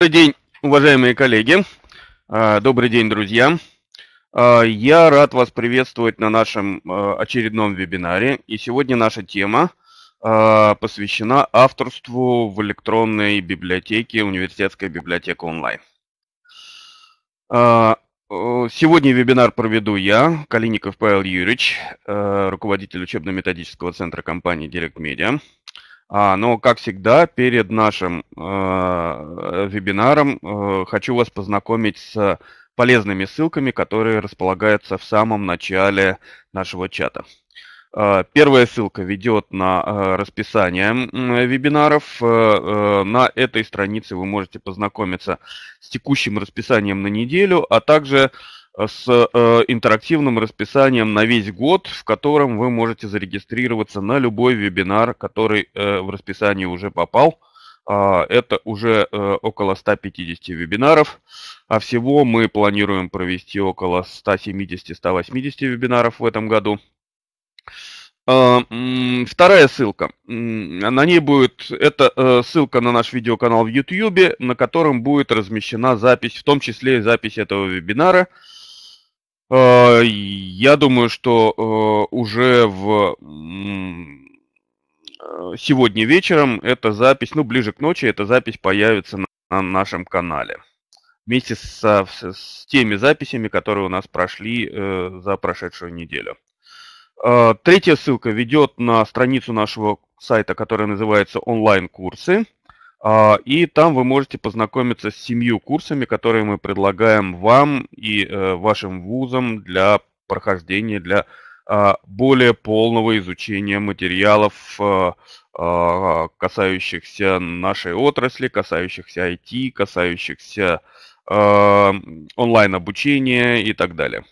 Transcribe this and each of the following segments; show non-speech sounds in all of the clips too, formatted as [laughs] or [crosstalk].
Добрый день, уважаемые коллеги. А, добрый день, друзья. А, я рад вас приветствовать на нашем а, очередном вебинаре. И сегодня наша тема посвящена авторству в электронной библиотеке, университетской библиотека онлайн. Сегодня вебинар проведу я, Калиников Павел Юрьевич, руководитель учебно-методического центра компании Direct Media. А, Но, ну, как всегда, перед нашим э, вебинаром э, хочу вас познакомить с полезными ссылками, которые располагаются в самом начале нашего чата. Э, первая ссылка ведет на расписание вебинаров. На этой странице вы можете познакомиться с текущим расписанием на неделю, а также с э, интерактивным расписанием на весь год, в котором вы можете зарегистрироваться на любой вебинар, который э, в расписании уже попал. Э, это уже э, около 150 вебинаров, а всего мы планируем провести около 170-180 вебинаров в этом году. А, вторая ссылка. На ней будет, это э, ссылка на наш видеоканал в YouTube, на котором будет размещена запись, в том числе и запись этого вебинара. Э, я думаю, что э, уже в э, сегодня вечером эта запись, ну, ближе к ночи, эта запись появится на нашем канале. Вместе со, с теми записями, которые у нас прошли за прошедшую неделю. третья ссылка ведет на страницу нашего сайта, которая называется «Онлайн-курсы». А, и там вы можете познакомиться с семью курсами, которые мы предлагаем вам и э, вашим вузам для прохождения, для а, более полного изучения материалов, э, а, касающихся нашей отрасли, касающихся IT, касающихся онлайн-обучения и так далее.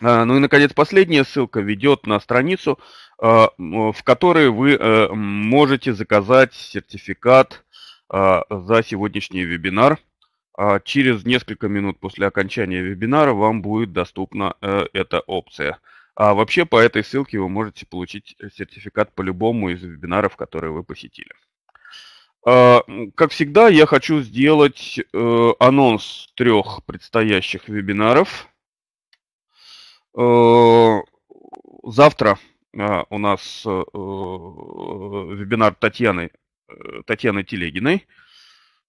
Ну и, наконец, последняя ссылка ведет на страницу, в которой вы э, можете заказать сертификат а, за сегодняшний вебинар. А через несколько минут после окончания вебинара вам будет доступна э, эта опция. А вообще по этой ссылке вы можете получить э, сертификат по любому из вебинаров, которые вы посетили. А, как всегда, я хочу сделать э, анонс трех предстоящих вебинаров. Завтра у нас вебинар Татьяны Э, Татьяны Телегиной.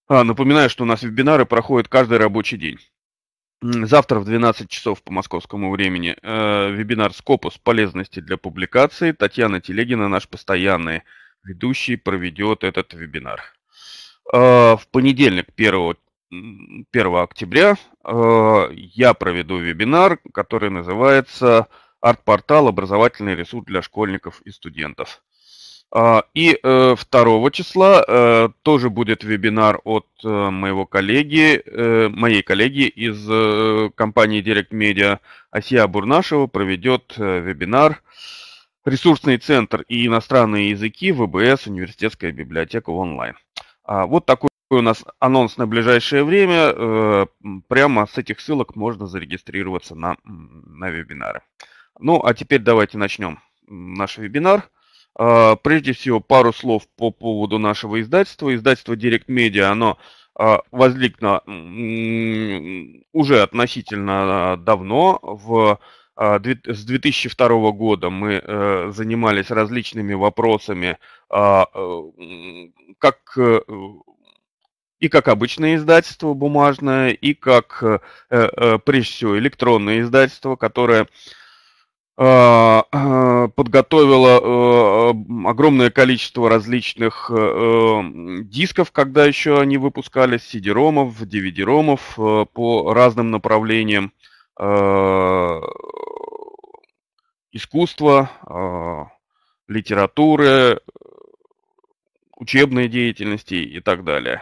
А, напоминаю, что у нас вебинары проходят каждый рабочий день. Завтра в 12 часов по московскому времени э, вебинар «Скопус. Полезности для публикации». Татьяна Телегина, наш постоянный ведущий, проведет этот вебинар. А, в понедельник, 1, 1 октября, э, я проведу вебинар, который называется «Арт-портал. Образовательный ресурс для школьников и студентов». А, и 2 э, числа э, тоже будет вебинар от э, моего коллеги, моей коллеги из компании Direct Media Асия Бурнашева проведет вебинар «Ресурсный центр и иностранные языки ВБС Университетская библиотека онлайн». А, вот такой у нас анонс на ближайшее время. Прямо с этих ссылок можно зарегистрироваться на, на вебинары. Ну, а теперь давайте начнем наш вебинар. А, прежде всего, пару слов по поводу нашего издательства. Издательство Direct Media, оно а, возникло уже относительно а, давно. В, с 2002 года мы э, занимались различными вопросами, э, как э, и как обычное издательство бумажное, и как, прежде всего, электронное издательство, которое Э, э, подготовила э, огромное количество различных дисков, когда еще они выпускались, CD-ромов, DVD-ромов по разным направлениям искусства, литературы, учебной деятельности и так далее.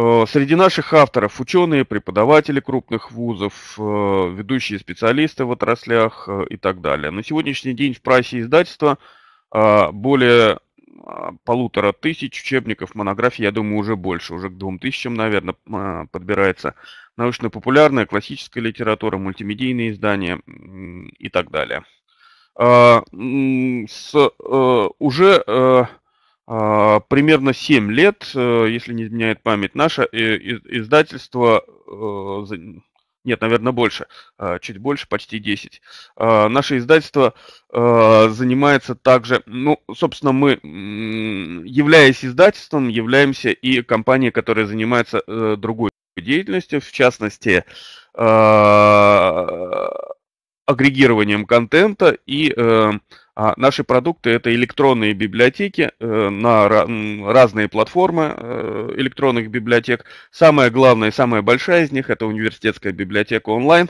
Э, среди наших авторов ученые, преподаватели крупных вузов, э, ведущие специалисты в отраслях э, и так далее. На сегодняшний день в прайсе издательства более полутора тысяч учебников, монографий, я думаю, уже больше, уже к двум тысячам, наверное, подбирается. Научно-популярная, классическая литература, мультимедийные издания и так далее. С уже а, примерно 7 лет, э, если не изменяет память, наше э, издательство, э, нет, наверное, больше, а, чуть больше, почти 10. А, наше издательство занимается также, ну, собственно, мы, являясь издательством, являемся и компанией, которая занимается другой деятельностью, в частности, агрегированием контента и э, а наши продукты это электронные библиотеки э, на ra- разные платформы э, электронных библиотек. Самая главная и самая большая из них это университетская библиотека онлайн,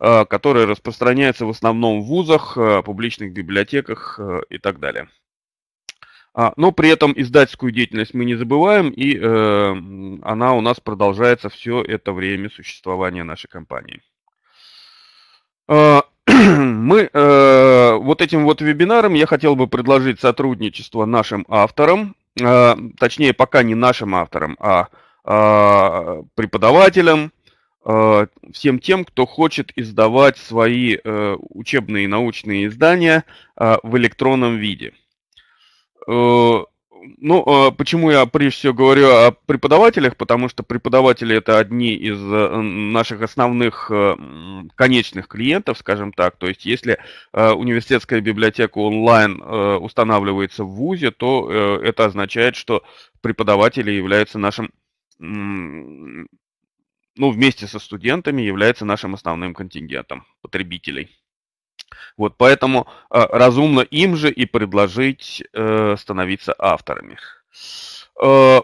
э, которая распространяется в основном в вузах, э, публичных библиотеках э, и так далее. А, но при этом издательскую деятельность мы не забываем, и э, она у нас продолжается все это время существования нашей компании. А, [clears throat] мы э, вот этим вот вебинаром я хотел бы предложить сотрудничество нашим авторам, а, точнее пока не нашим авторам, а, а преподавателям, всем тем, кто хочет издавать свои э, учебные и научные издания в электронном виде. Э, ну, а, почему я прежде всего говорю о преподавателях, потому что преподаватели это одни из э, наших основных э, конечных клиентов, скажем так. То есть, если э, университетская библиотека онлайн устанавливается в ВУЗе, то это означает, что преподаватели являются нашим, ну, вместе со студентами являются нашим основным контингентом потребителей. Вот поэтому э, разумно им же и предложить э, становиться авторами. Э,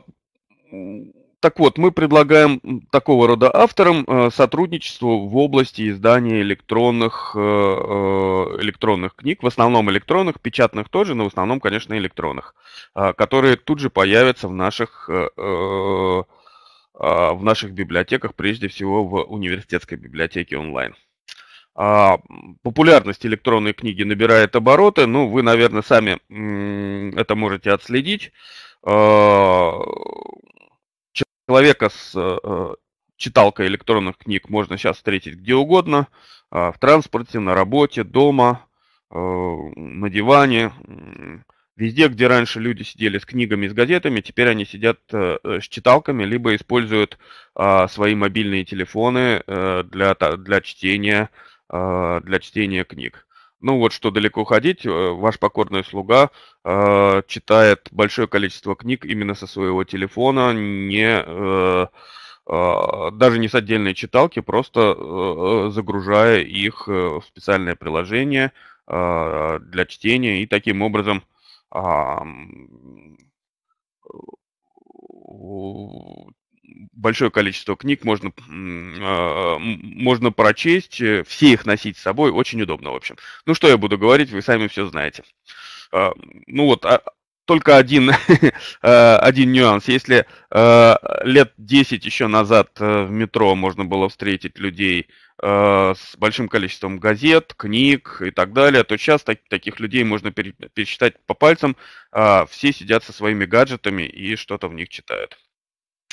так вот, мы предлагаем такого рода авторам э, сотрудничество в области издания электронных, э, э, электронных книг, в основном электронных, печатных тоже, но в основном, конечно, электронных, которые тут же появятся в наших, в наших библиотеках, прежде всего в университетской библиотеке онлайн. А, популярность электронной книги набирает обороты. Ну, вы, наверное, сами это можете отследить. А, человека с э, читалкой электронных книг можно сейчас встретить где угодно, а, в транспорте, на работе, дома, э, на диване. Везде, где раньше люди сидели с книгами, с газетами, теперь они сидят э, с читалками, либо используют свои мобильные телефоны для, для чтения Э, для чтения книг. Ну вот что далеко ходить, э, ваш покорный слуга э, читает большое количество книг именно со своего телефона, не, э, э, даже не с отдельной читалки, просто э, загружая их э, в специальное приложение э, для чтения и таким образом э, большое количество книг можно, а, можно прочесть, э, все их носить с собой, очень удобно, в общем. Ну, что я буду говорить, вы сами все знаете. А, ну вот, а, только один, [laughs] один нюанс. Если лет 10 еще назад э, в метро можно было встретить людей с большим количеством газет, книг и так далее, то сейчас так, таких людей можно пересчитать по пальцам. Все сидят со своими гаджетами и что-то в них читают.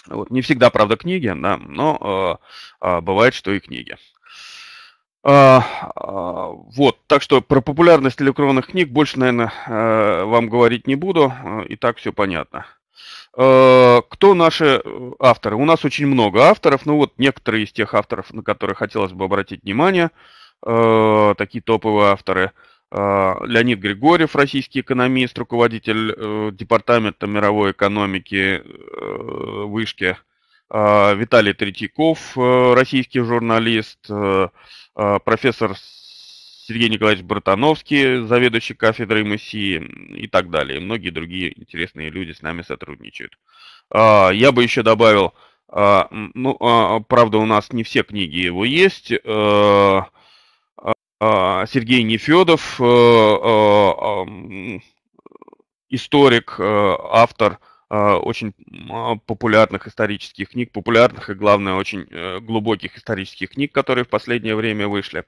Вот. Не всегда, правда, книги, да, но э, э, бывает, что и книги. Э, э, вот, так что про популярность электронных книг больше, наверное, э, вам говорить не буду, э, и так все понятно. Э, кто наши э, авторы? У нас очень много авторов, ну вот некоторые из тех авторов, на которые хотелось бы обратить внимание, э, такие топовые авторы – Э, Леонид Григорьев, российский экономист, руководитель э, департамента мировой экономики э, вышки, Виталий Третьяков, российский журналист, профессор Сергей Николаевич Братановский, заведующий кафедрой МСИ и так далее. многие другие интересные люди с нами сотрудничают. Я бы еще добавил, ну, а, правда, у нас не все книги его есть, а, Сергей Нефедов, э, э, историк, э, автор очень а, популярных исторических книг, популярных и, главное, очень глубоких исторических книг, которые в последнее время вышли,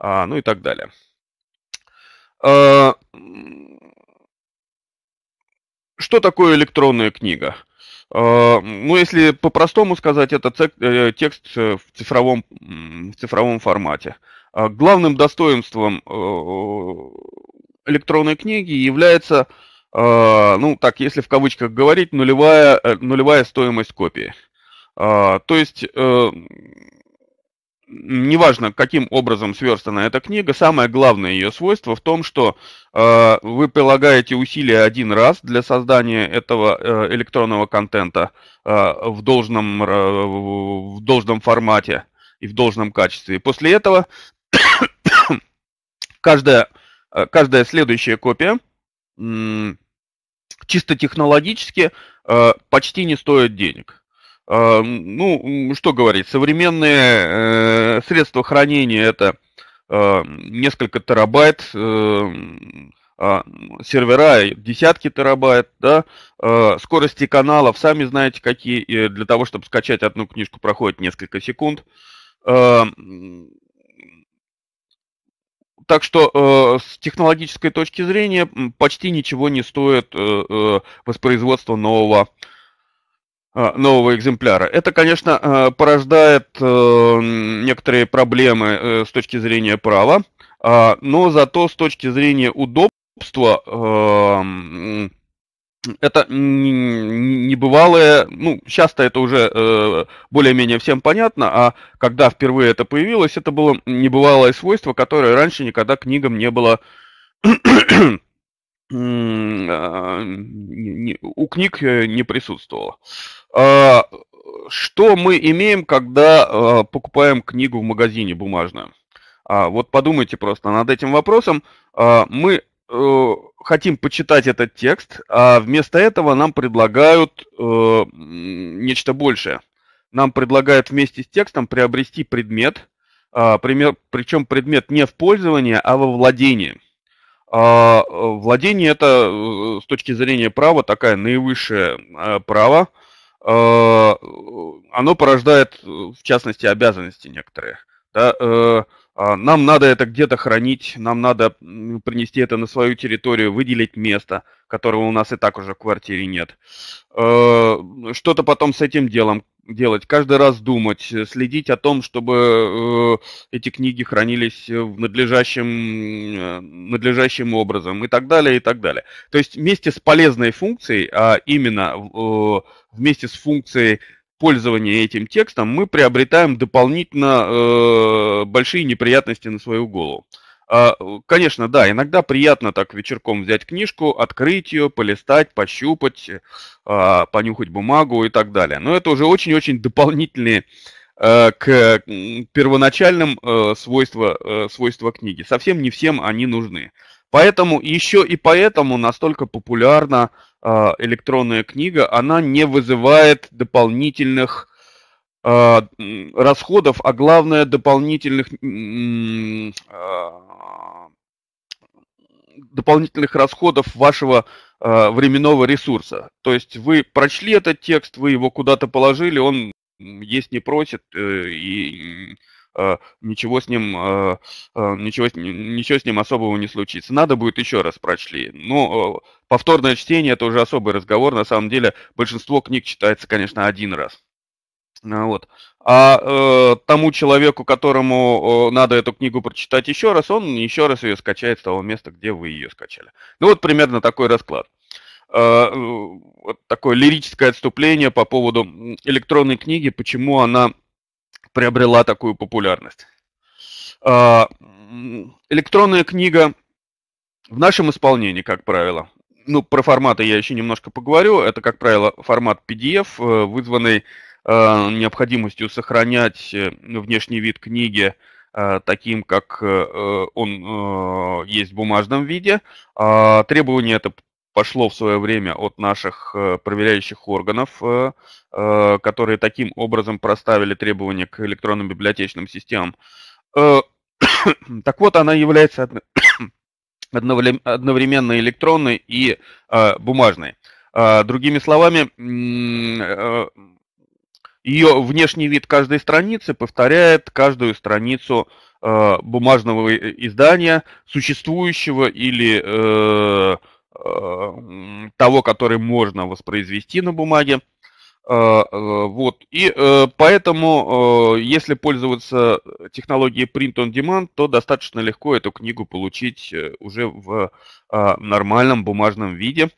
а, ну и так далее. Что такое электронная книга? Ну, если по-простому сказать, это текст в цифровом, в цифровом формате. А, главным достоинством э, электронной книги является, а, ну так, если в кавычках говорить, нулевая, э, нулевая стоимость копии. А, то есть, э, неважно, каким образом сверстана эта книга, самое главное ее свойство в том, что вы прилагаете усилия один раз для создания этого электронного контента в должном, в должном формате и в должном качестве. после этого [coughs] каждая, э, каждая следующая копия чисто технологически э, почти не стоит денег. Э, ну, что говорить, современные средства хранения это несколько терабайт, а, сервера десятки терабайт, да, скорости каналов, сами знаете какие, для того, чтобы скачать одну книжку, проходит несколько секунд. Так что э, с технологической точки зрения почти ничего не стоит э, э, воспроизводство нового нового экземпляра. Это, конечно, порождает некоторые проблемы с точки зрения права, а, но зато с точки зрения удобства это небывалое, ну, часто это уже э, более-менее всем понятно, а когда впервые это появилось, это было небывалое свойство, которое раньше никогда книгам не было... [clears throat] Э, у книг э, не присутствовало. А, что мы имеем, когда э, покупаем книгу в магазине бумажную? А, вот подумайте просто над этим вопросом. А, мы хотим почитать этот текст, а вместо этого нам предлагают э, нечто большее. Нам предлагают вместе с текстом приобрести предмет, э, пример, причем предмет не в пользовании, а во владении. А э, владение это э, с точки зрения права такая наивысшее а, право. А, э, оно порождает, в частности, обязанности некоторые. Да, а, нам надо это где-то хранить, нам надо принести это на свою территорию, выделить место, которого у нас и так уже в квартире нет. А, что-то потом с этим делом делать, каждый раз думать, следить о том, чтобы э, эти книги хранились в надлежащем, э, надлежащим образом и так далее, и так далее. То есть вместе с полезной функцией, а именно э, вместе с функцией пользования этим текстом мы приобретаем дополнительно э, большие неприятности на свою голову. Э, конечно, да, иногда приятно так вечерком взять книжку, открыть ее, полистать, пощупать, э, понюхать бумагу и так далее. Но это уже очень-очень дополнительные э, к первоначальным э, свойства, э, свойства книги. Совсем не всем они нужны. Поэтому еще и поэтому настолько популярна э, а, электронная книга, она не вызывает дополнительных а, расходов, а главное дополнительных а, дополнительных расходов вашего временного ресурса. То есть вы прочли этот текст, вы его куда-то положили, он есть не просит э, и Э, ничего с ним, э, э, ничего, ничего с ним особого не случится. Надо будет еще раз прочли. Но ну, повторное чтение – это уже особый разговор. На самом деле большинство книг читается, конечно, один раз. А, вот. А э, тому человеку, которому э, надо эту книгу прочитать еще раз, он еще раз ее скачает с того места, где вы ее скачали. Ну вот примерно такой расклад. А, э, э, такое лирическое отступление по поводу электронной книги, почему она приобрела такую популярность. А, электронная книга в нашем исполнении, как правило, ну, про форматы я еще немножко поговорю. Это, как правило, формат PDF, э, вызванный э, необходимостью сохранять э, внешний вид книги таким, как он есть в бумажном виде. А, Требование это пошло в свое время от наших э, проверяющих органов, э, э, которые таким образом проставили требования к электронным библиотечным системам. [coughs] Так вот, она является [coughs] одновременно электронной и бумажной. Другими словами, ее внешний вид каждой страницы повторяет каждую страницу бумажного издания, существующего или Э, того, который можно воспроизвести на бумаге. Э, э, вот. И поэтому, если пользоваться технологией Print on Demand, то достаточно легко эту книгу получить уже в нормальном бумажном виде.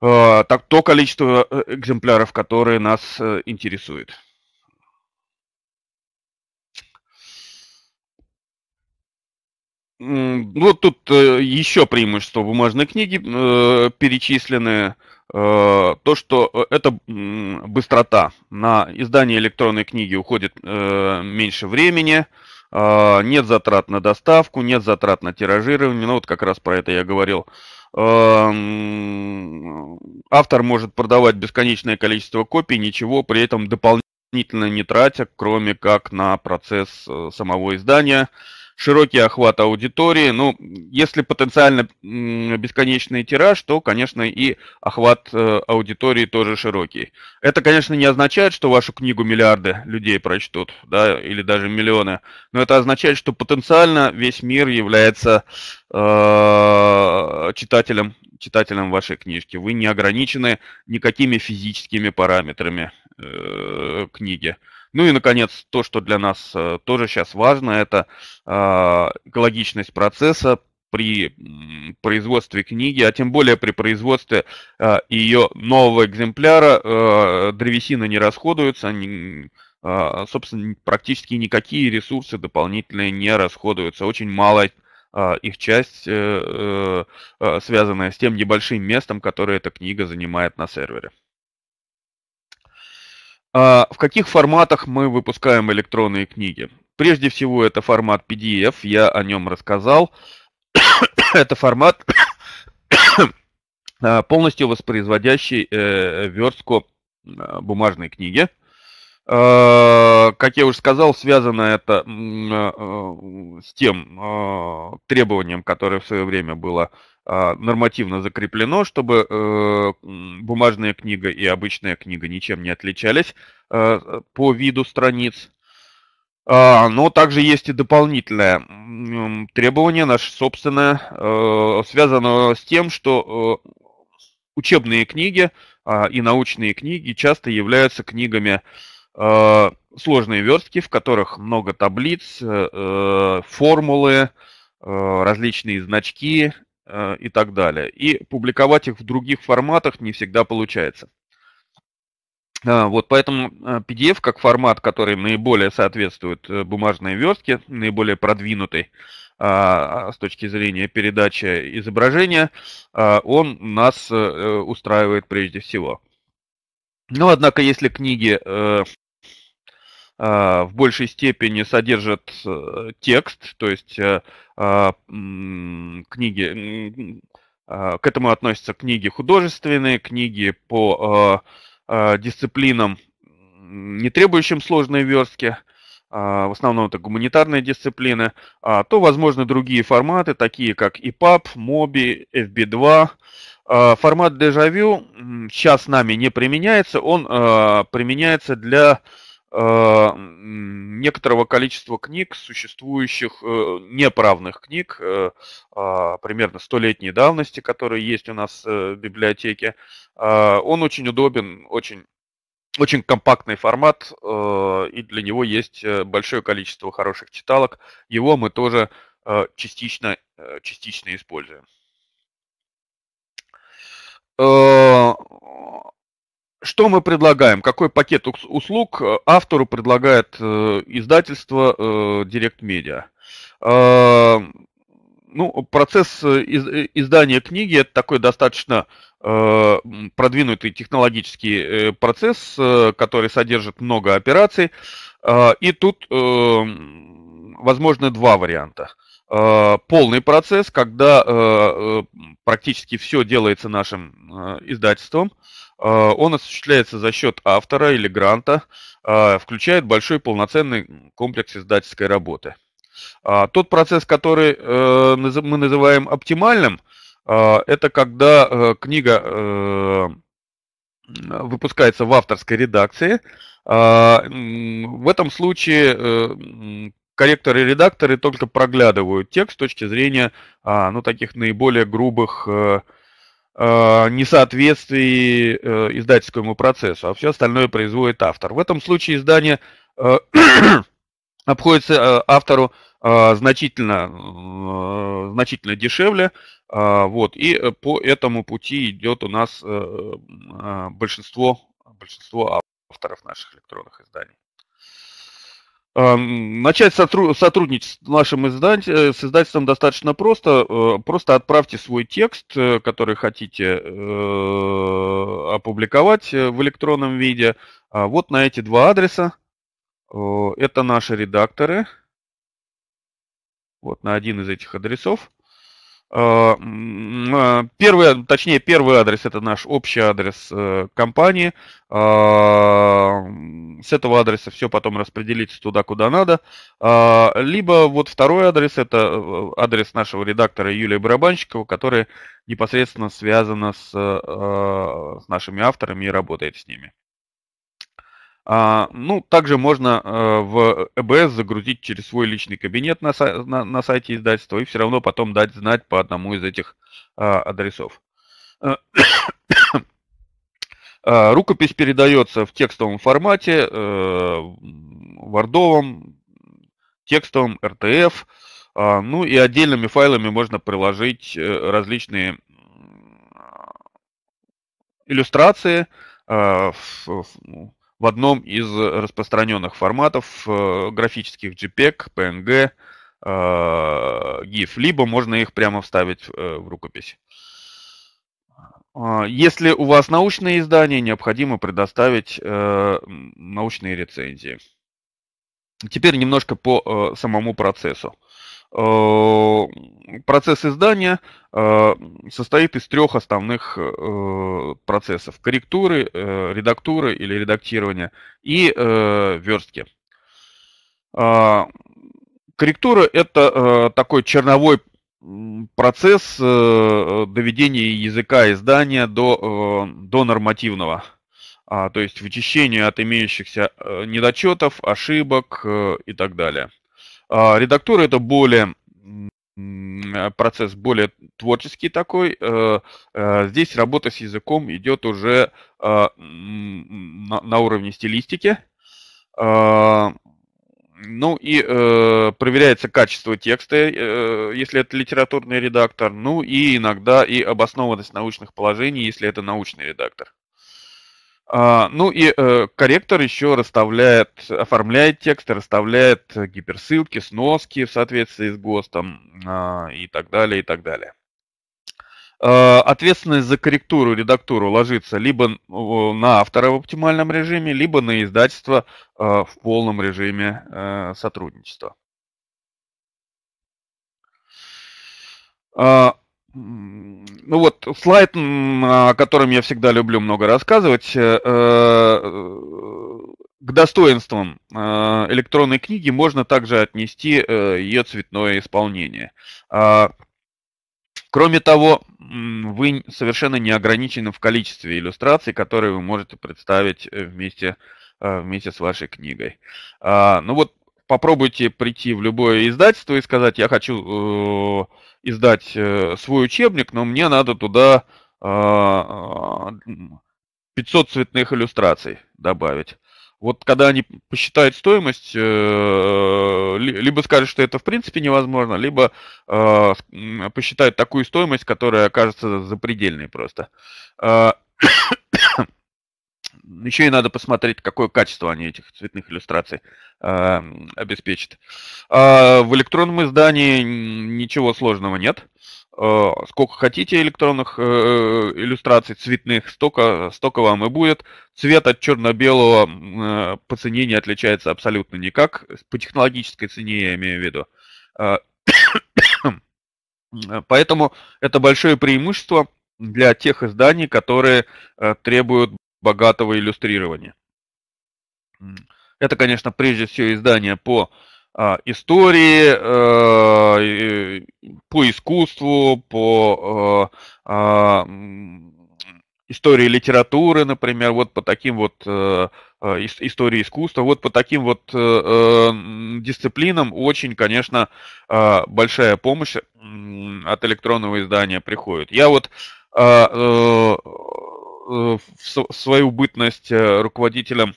Так, то количество экземпляров, которые нас интересует. Ну, вот тут э, еще преимущество бумажной книги э, перечислены. Э, то, что это быстрота. На издание электронной книги уходит меньше времени, а, нет затрат на доставку, нет затрат на тиражирование. Ну вот как раз про это я говорил. А, автор может продавать бесконечное количество копий, ничего при этом дополнительно не тратя, кроме как на процесс самого издания – широкий охват аудитории. Ну, если потенциально бесконечный тираж, то, конечно, и охват э, аудитории тоже широкий. Это, конечно, не означает, что вашу книгу миллиарды людей прочтут, да, или даже миллионы, но это означает, что потенциально весь мир является э, читателем, читателем вашей книжки. Вы не ограничены никакими физическими параметрами э, книги. Ну и, наконец, то, что для нас э, тоже сейчас важно, это а, экологичность процесса при производстве книги, а тем более при производстве а, ее нового экземпляра э, древесина не расходуется, не, а, собственно, практически никакие ресурсы дополнительные не расходуются. Очень малая их часть, э, связанная с тем небольшим местом, которое эта книга занимает на сервере. А, в каких форматах мы выпускаем электронные книги? Прежде всего, это формат PDF, я о нем рассказал. [coughs] это формат, [coughs] а, полностью воспроизводящий э, верстку а, бумажной книги. Как я уже сказал, связано это э, э, с тем требованием, которое в свое время было а, нормативно закреплено, чтобы э, бумажная книга и обычная книга ничем не отличались э, по виду страниц. А, но также есть и дополнительное требование, наше собственное, э, связано с тем, что учебные книги а, и научные книги часто являются книгами сложные верстки, в которых много таблиц, формулы, различные значки Э, и так далее. И публиковать их в других форматах не всегда получается. А, вот поэтому PDF э, как формат, который наиболее соответствует э, бумажной верстке, наиболее продвинутый а, а, с точки зрения передачи изображения, он нас устраивает прежде всего. Но, ну, однако, если книги а, в большей степени содержат э, текст, то есть э, а, книги, а, к этому относятся книги художественные, книги по дисциплинам, не требующим сложной верстки, в основном это гуманитарные дисциплины, то возможны другие форматы, такие как EPUB, MOBI, FB2, Формат дежавю сейчас нами не применяется, он применяется для Э, некоторого количества книг, существующих э, неправных книг, э, а, примерно столетней давности, которые есть у нас в библиотеке. А, он очень удобен, очень очень компактный формат, и для него есть большое количество хороших читалок. Его мы тоже частично, частично используем что мы предлагаем? Какой пакет услуг э, автору предлагает э, издательство э, Direct Media? ну, процесс издания книги это такой достаточно продвинутый технологический процесс, который содержит много операций. и тут возможны два варианта. полный процесс, когда практически все делается нашим издательством. Э, он осуществляется за счет автора или гранта, э, включает большой полноценный комплекс издательской работы. А, тот процесс, который э, мы называем оптимальным, это когда книга выпускается в авторской редакции. В этом случае корректоры и редакторы только проглядывают текст с точки зрения а, ну, таких наиболее грубых Э, несоответствий э, издательскому процессу, а все остальное производит автор. В этом случае издание э, [coughs] обходится автору значительно, значительно дешевле. Вот, и по этому пути идет у нас большинство, большинство авторов наших электронных изданий. Эм, начать сотрудничать с нашим издатель, э, с издательством достаточно просто. Э, просто отправьте свой текст, э, который хотите опубликовать в электронном виде, а вот на эти два адреса. Это наши редакторы. Вот на один из этих адресов. Э, э, первый, точнее, первый адрес – это наш общий адрес э, компании. С этого адреса все потом распределится туда, куда надо. Либо вот второй адрес – это адрес нашего редактора Юлии Барабанщикова, которая непосредственно связана с, с нашими авторами и работает с ними. А, ну, также можно а, в ЭБС загрузить через свой личный кабинет на, на, на сайте издательства и все равно потом дать знать по одному из этих а, адресов. Э, [coughs] а, рукопись передается в текстовом формате, э, в вардовом, текстовом, РТФ, а, ну и отдельными файлами можно приложить различные иллюстрации, а, ну, в одном из распространенных форматов э, графических JPEG, PNG, э, GIF, либо можно их прямо вставить э, в рукопись. А, если у вас научные издания, необходимо предоставить научные рецензии. Теперь немножко по самому процессу. Э, процесс издания э, состоит из трех основных э, процессов. Корректуры, редактуры или редактирования и верстки. Корректура – это такой черновой процесс доведения языка издания до, до нормативного, а, то есть вычищение от имеющихся недочетов, ошибок и так далее – а, редактура это более э, процесс более творческий такой. Э, э, здесь работа с языком идет уже а, на уровне стилистики. А, ну и э, проверяется качество текста, э, если это литературный редактор, ну и иногда и обоснованность научных положений, если это научный редактор. А, ну и э, корректор еще расставляет, оформляет текст, расставляет гиперссылки, сноски в соответствии с ГОСТом а, и так далее, и так далее. А, ответственность за корректуру, редактуру ложится либо на автора в оптимальном режиме, либо на издательство в полном режиме э, сотрудничества ну вот слайд, о котором я всегда люблю много рассказывать, э, э, к достоинствам э, электронной книги можно также отнести ее цветное исполнение. А, кроме того, вы совершенно не ограничены в количестве иллюстраций, которые вы можете представить вместе, вместе с вашей книгой. А, ну вот попробуйте прийти в любое издательство и сказать, я хочу э, издать э, свой учебник, но мне надо туда э, а, 500 а, цветных иллюстраций добавить. Вот когда они посчитают стоимость, э, либо скажут, что это в принципе невозможно, либо э, посчитают такую стоимость, которая окажется запредельной просто. А, еще и надо посмотреть, какое качество они этих цветных иллюстраций э, обеспечат. Э, в электронном издании ничего сложного нет. Э, сколько хотите электронных э, э, иллюстраций цветных, столько, столько вам и будет. Цвет от черно-белого э, по цене не отличается абсолютно никак. По технологической цене я имею в виду. Э, [coughs] Поэтому это большое преимущество для тех изданий, которые э, требуют богатого иллюстрирования. Это, конечно, прежде всего издание по а, истории, э, по искусству, по э, а, истории литературы, например, вот по таким вот э, истории искусства, вот по таким вот дисциплинам очень, конечно, большая помощь от электронного издания приходит. Я вот Э, в свою бытность э, руководителем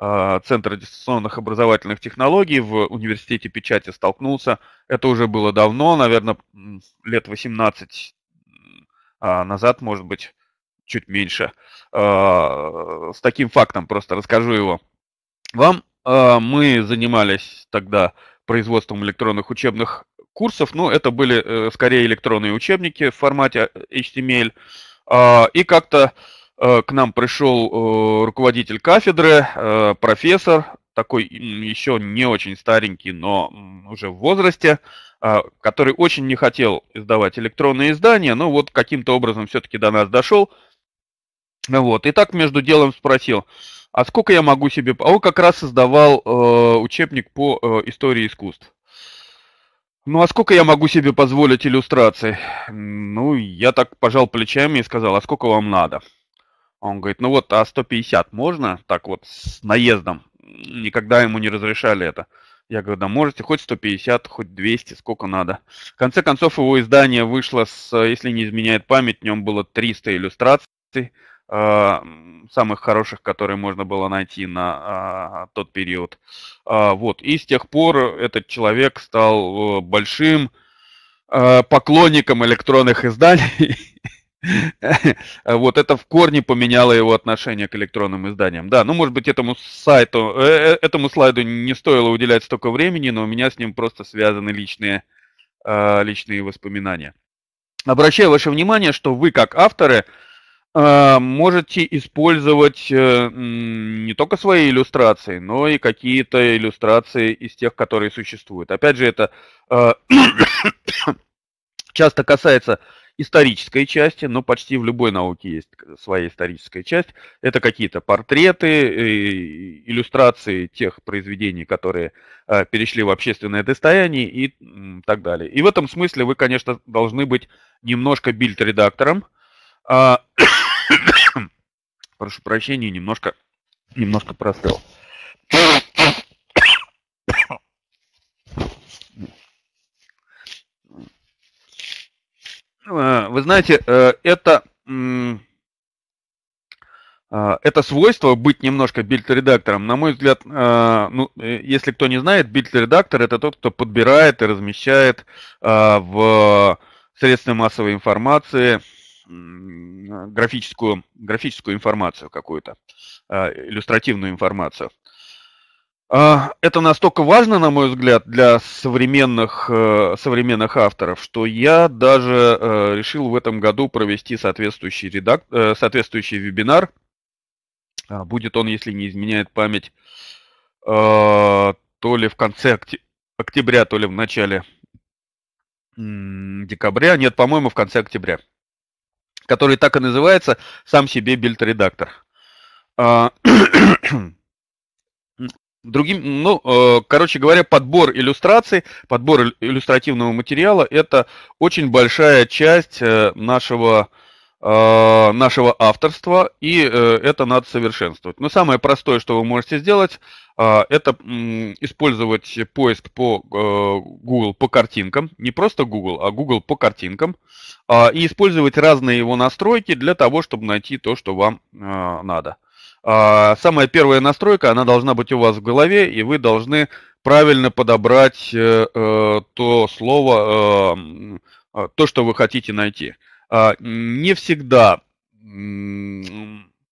э, Центра дистанционных образовательных технологий в университете печати столкнулся. Это уже было давно, наверное, лет 18 а назад, может быть, чуть меньше. С таким фактом просто расскажу его вам. Мы занимались тогда производством электронных учебных курсов. Ну, это были скорее электронные учебники в формате HTML. А, и как-то Э, к нам пришел э, руководитель кафедры, э, профессор, такой еще не очень старенький, но уже в возрасте, который очень не хотел издавать электронные издания, но вот каким-то образом все-таки до нас дошел. Вот. И так между делом спросил, а сколько я могу себе... А он как раз создавал учебник по истории искусств. Ну, а сколько я могу себе позволить иллюстраций? Ну, я так пожал плечами и сказал, а сколько вам надо? Он говорит, ну вот, а 150 можно? Так вот, с наездом. Никогда ему не разрешали это. Я говорю, да можете, хоть 150, хоть 200, сколько надо. В конце концов, его издание вышло с, если не изменяет память, в нем было 300 иллюстраций, э, самых хороших, которые можно было найти на э, тот период. Э, вот, и с тех пор этот человек стал э, большим э, поклонником электронных изданий [laughs] [laughs] Вот это в корне поменяло его отношение к электронным изданиям. Да, ну, может быть, этому сайту, э, э, этому слайду не стоило уделять столько времени, но у меня с ним просто связаны личные, а, личные воспоминания. Обращаю ваше внимание, что вы, как авторы, а, можете использовать э, не только свои иллюстрации, но и какие-то иллюстрации из тех, которые существуют. Опять же, это а, [coughs] часто касается исторической части, но почти в любой науке есть своя историческая часть. Это какие-то портреты, э, иллюстрации тех произведений, которые э, перешли в общественное достояние и так далее. И в этом смысле вы, конечно, должны быть немножко бильд-редактором. А, [coughs] прошу прощения, немножко, немножко простыл. Э, вы знаете, э, это, э, это свойство быть немножко бильд-редактором, на мой взгляд, ну, если кто не знает, бильд-редактор это тот, кто подбирает и размещает в средства массовой информации графическую, графическую информацию какую-то, иллюстративную информацию. А, это настолько важно, на мой взгляд, для современных, э, современных авторов, что я даже э, решил в этом году провести соответствующий, редак... Э, соответствующий вебинар. А, будет он, если не изменяет память, а, то ли в конце октября, то ли в начале декабря. Нет, по-моему, в конце октября. Который так и называется «Сам себе бильд-редактор». [clears throat] Другим, ну, э, короче говоря, подбор иллюстраций, подбор иллюстративного материала – это очень большая часть э, нашего э, нашего авторства, и это надо совершенствовать. Но самое простое, что вы можете сделать, это использовать поиск по Google по картинкам, не просто Google, а Google по картинкам, а, и использовать разные его настройки для того, чтобы найти то, что вам надо. А, самая первая настройка, она должна быть у вас в голове, и вы должны правильно подобрать э, э, то слово, э, то, что вы хотите найти. А, не всегда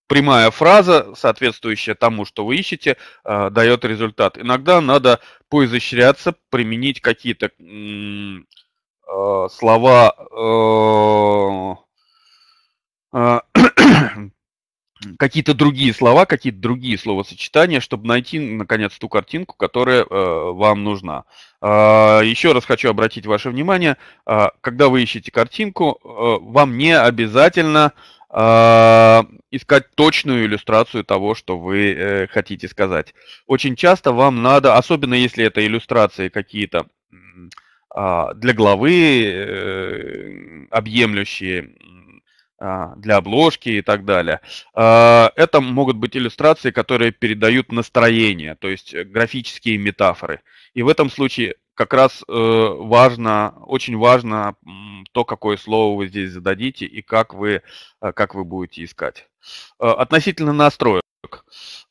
прямая фраза, соответствующая тому, что вы ищете, а, дает результат. Иногда надо поизощряться, применить какие-то слова [clears throat] какие-то другие слова, какие-то другие словосочетания, чтобы найти, наконец, ту картинку, которая э, вам нужна. Э, еще раз хочу обратить ваше внимание, э, когда вы ищете картинку, э, вам не обязательно э, искать точную иллюстрацию того, что вы э, хотите сказать. Очень часто вам надо, особенно если это иллюстрации какие-то э, для главы, э, объемлющие, а, для обложки и так далее. А, это могут быть иллюстрации, которые передают настроение, то есть э, графические метафоры. И в этом случае как раз э, важно, очень важно то, какое слово вы здесь зададите и как вы, э, как вы будете искать. А, относительно настроек.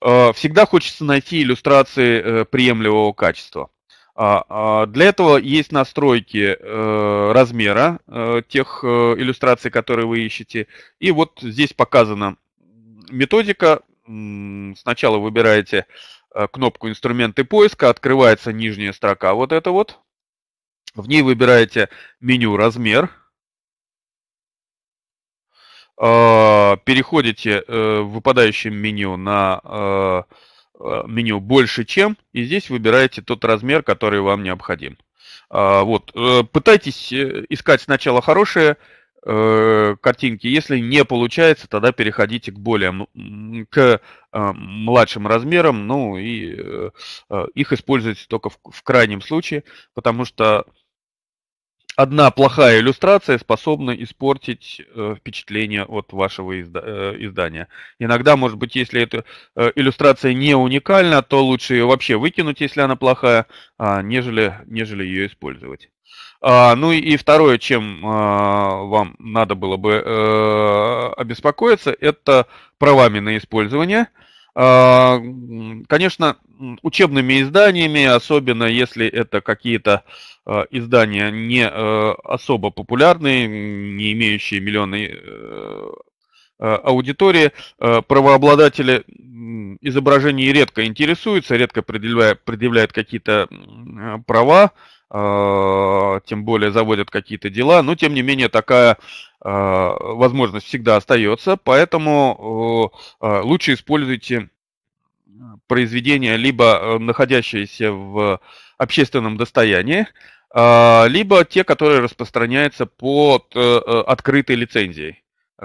Всегда хочется найти иллюстрации приемлемого качества. А, а, для этого есть настройки э, размера э, тех э, иллюстраций, которые вы ищете. И вот здесь показана методика. Сначала выбираете кнопку «Инструменты поиска», открывается нижняя строка, вот это вот. В ней выбираете меню «Размер», а, переходите в выпадающем меню на Э, меню больше чем, и здесь выбираете тот размер, который вам необходим. А, вот. Э, пытайтесь э, искать сначала хорошие картинки. Если не получается, тогда переходите к более к младшим размерам, ну и их используйте только в, в крайнем случае, потому что одна плохая иллюстрация способна испортить э, впечатление от вашего изда э, издания. Иногда, может быть, если эта э, иллюстрация не уникальна, то лучше ее вообще выкинуть, если она плохая, э, нежели, нежели ее использовать. А, ну и второе, чем а, вам надо было бы а, обеспокоиться, это правами на использование. А, Конечно, учебными изданиями, особенно если это какие-то а, издания не э, особо популярные, не имеющие миллионы э, а, аудитории, э, правообладатели изображений редко интересуются, редко предъявляют, предъявляют какие-то права, а, тем более заводят какие-то дела, но тем не менее такая а, возможность всегда остается, поэтому а, лучше используйте произведения, либо э, находящиеся в общественном достоянии, либо те, которые распространяются под э, э, открытой лицензией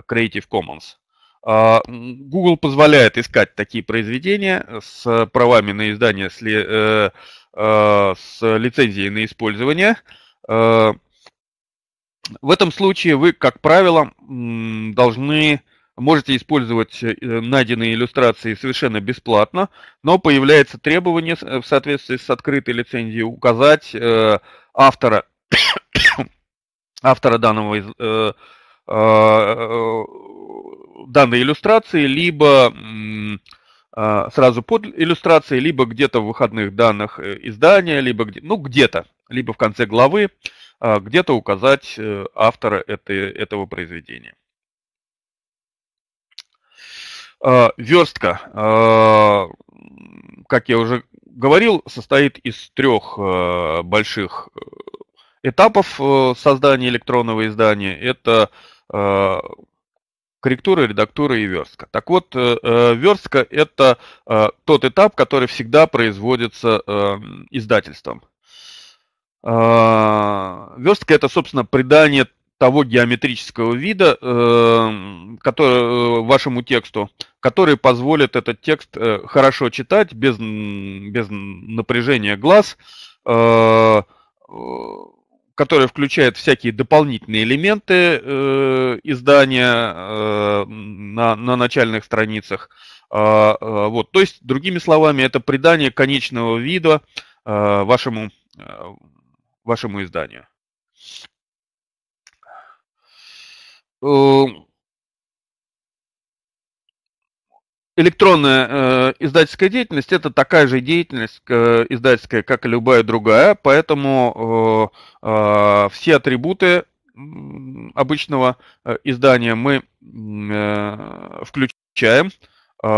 Creative Commons. Google позволяет искать такие произведения с правами на издание Э, с лицензией на использование. Э, в этом случае вы, как правило, должны можете использовать э, найденные иллюстрации совершенно бесплатно, но появляется требование в соответствии с открытой лицензией указать автора [coughs] автора данного данной иллюстрации, либо а, сразу под иллюстрацией, либо где-то в выходных данных э, издания, либо где, ну, где-то, либо в конце главы, а, где-то указать э, автора этой, этого произведения. А, верстка, как я уже говорил, состоит из трех э, больших этапов создания электронного издания. Это корректура, редактура и верстка. Так вот, э, э, верстка – это э, тот этап, который всегда производится издательством. Верстка – это, собственно, придание того геометрического вида который, вашему тексту, который позволит этот текст хорошо читать без, без напряжения глаз, которая включает всякие дополнительные элементы э, издания э, на, на начальных страницах. Э, э, вот. То есть, другими словами, это придание конечного вида э, вашему, э, вашему изданию. Э, электронная э, издательская деятельность это такая же деятельность э, издательская, как и любая другая, поэтому э, э, все атрибуты обычного э, издания мы э, включаем. Э,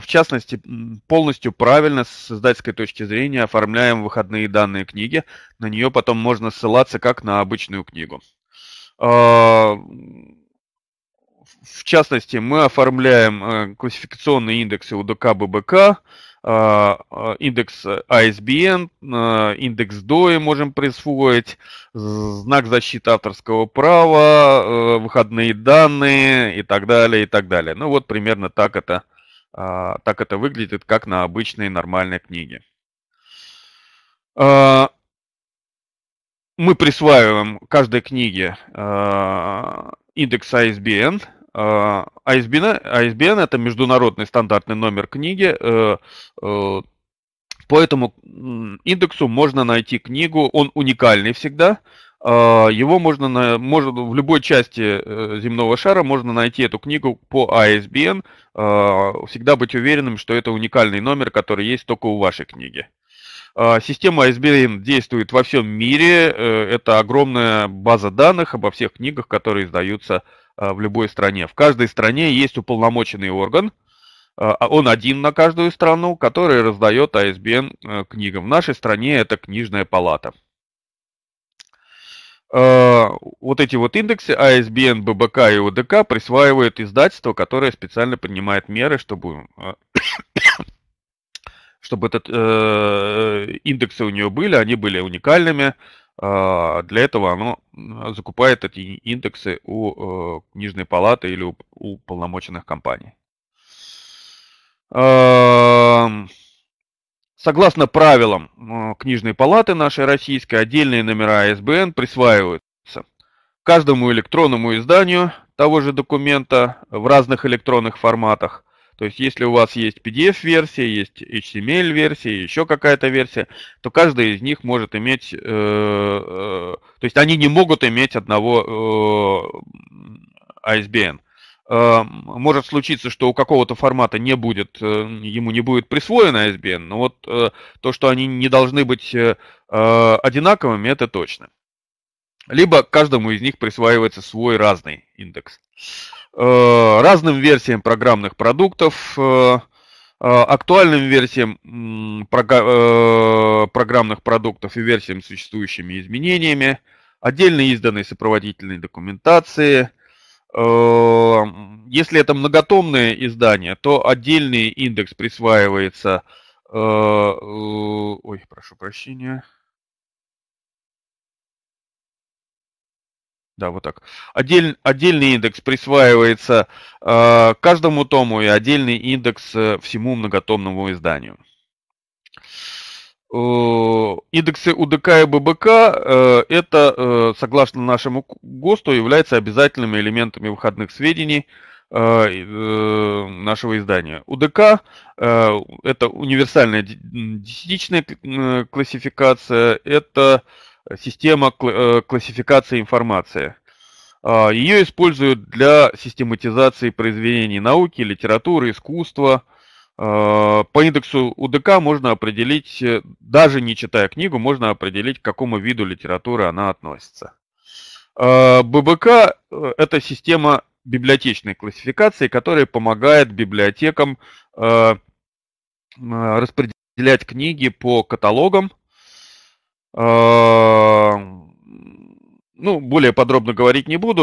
в частности, полностью правильно с издательской точки зрения оформляем выходные данные книги. На нее потом можно ссылаться как на обычную книгу. Э, в частности, мы оформляем э, классификационные индексы УДК ББК, а, а, индекс ISBN, а, индекс DOI можем присвоить, знак защиты авторского права, э, выходные данные и так далее, и так далее. Ну вот примерно так это, так это выглядит, как на обычной нормальной книге. Мы присваиваем каждой книге индекс ISBN – ISBN, а, а а ISBN это международный стандартный номер книги. Э, э, по этому индексу можно найти книгу, он уникальный всегда. Его можно, на, можно в любой части э, земного шара можно найти эту книгу по ISBN. Всегда быть уверенным, что это уникальный номер, который есть только у вашей книги. А, система ISBN действует во всем мире. Э, это огромная база данных обо всех книгах, которые издаются а, в любой стране. В каждой стране есть уполномоченный орган, а, он один на каждую страну, который раздает ISBN э, книгам. В нашей стране это книжная палата. Вот эти вот индексы ISBN, ББК и ОДК присваивают издательство, которое специально принимает меры, чтобы чтобы этот, э, индексы у нее были, они были уникальными. Э, для этого оно а, закупает эти индексы у э, книжной палаты или у, у полномоченных компаний. Э, согласно правилам э, книжной палаты нашей российской, отдельные номера СБН присваиваются каждому электронному изданию того же документа в разных электронных форматах – то есть, если у вас есть PDF-версия, есть HTML-версия, еще какая-то версия, то каждая из них может иметь, э, э, то есть они не могут иметь одного э, ISBN. А э, может случиться, что у какого-то формата не будет, э, ему не будет присвоен ISBN, но вот э, то, что они не должны быть э, э одинаковыми, это точно. Либо каждому из них присваивается свой разный индекс. Э, Э, разным версиям программных продуктов, э, э, актуальным версиям программных продуктов и версиям с существующими изменениями, отдельно изданной сопроводительной документации. Если это многотомное издание, то отдельный индекс присваивается... Ой, прошу прощения. Да, вот так. Отдель, отдельный индекс присваивается э, каждому тому и отдельный индекс э, всему многотомному изданию. индексы УДК и ББК э, это, э, согласно нашему ГОСТу, являются обязательными элементами выходных сведений э, нашего издания. УДК – это универсальная десятичная классификация, это Э, система э, классификации информации. А, Ее используют для систематизации произведений науки, литературы, искусства. А, по индексу УДК можно определить, э, даже не читая книгу, можно определить, к какому виду литературы она относится. А, ББК – это система библиотечной классификации, которая помогает библиотекам распределять книги по каталогам, ну, более подробно говорить не буду.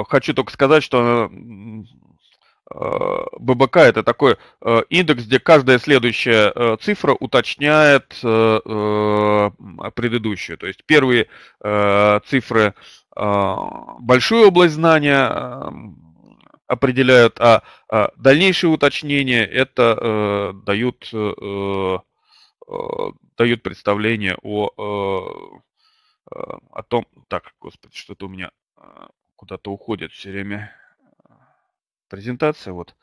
Э, хочу только сказать, что э, ББК это такой э, индекс, где каждая следующая цифра уточняет предыдущую. То есть первые цифры большую область знания определяют, а, а дальнейшие уточнения это дают, дают представление о Э, о том... Ну, так, господи, что-то у меня а, куда-то уходит все время а, презентация. Вот.